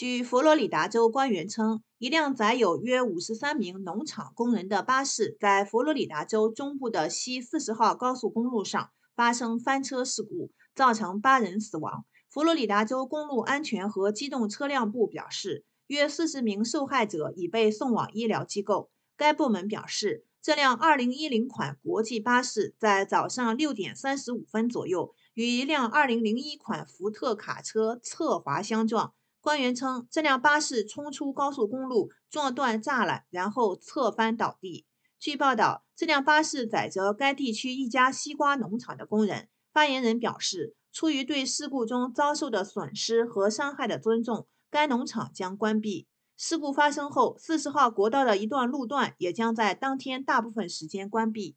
据佛罗里达州官员称，一辆载有约五十三名农场工人的巴士在佛罗里达州中部的西四十号高速公路上发生翻车事故，造成八人死亡。佛罗里达州公路安全和机动车辆部表示，约四十名受害者已被送往医疗机构。该部门表示，这辆二零一零款国际巴士在早上六点三十五分左右与一辆二零零一款福特卡车侧滑相撞。官员称，这辆巴士冲出高速公路，撞断栅栏，然后侧翻倒地。据报道，这辆巴士载着该地区一家西瓜农场的工人。发言人表示，出于对事故中遭受的损失和伤害的尊重，该农场将关闭。事故发生后，四十号国道的一段路段也将在当天大部分时间关闭。